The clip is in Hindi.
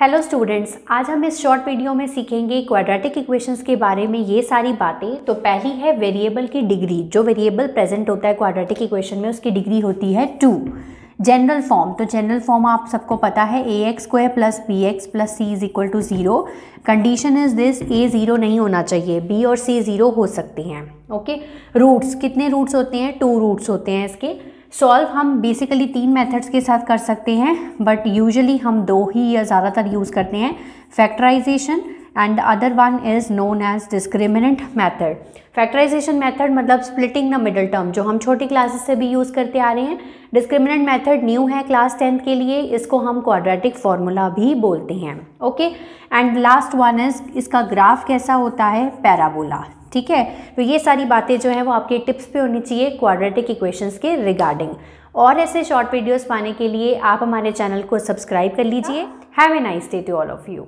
हेलो स्टूडेंट्स आज हम इस शॉर्ट वीडियो में सीखेंगे क्वाड्रेटिक इक्वेशंस के बारे में ये सारी बातें तो पहली है वेरिएबल की डिग्री जो वेरिएबल प्रेजेंट होता है क्वाड्रेटिक इक्वेशन में उसकी डिग्री होती है टू जनरल फॉर्म तो जनरल फॉर्म आप सबको पता है A X square plus B X plus C is equal to zero condition is this A zero नहीं होना चाहिए बी और सी ज़ीरो हो सकते हैं ओके रूट्स कितने रूट्स होते हैं टू रूट्स होते हैं इसके सॉल्व हम बेसिकली तीन मेथड्स के साथ कर सकते हैं बट यूजुअली हम दो ही या ज़्यादातर यूज़ करते हैं factorisation and other one is known as discriminant method factorisation method मतलब स्प्लिटिंग द मिडल टर्म जो हम छोटी क्लासेस से भी यूज़ करते आ रहे हैं डिस्क्रिमिनेंट मैथड न्यू है क्लास टेंथ के लिए इसको हम क्वाड्रेटिक फार्मूला भी बोलते हैं okay and last one is इसका ग्राफ कैसा होता है पैराबोला ठीक है तो ये सारी बातें जो है वो आपके टिप्स पे होनी चाहिए क्वाड्रेटिक इक्वेशंस के रिगार्डिंग और ऐसे शॉर्ट वीडियोस पाने के लिए आप हमारे चैनल को सब्सक्राइब कर लीजिए have a nice day to all of you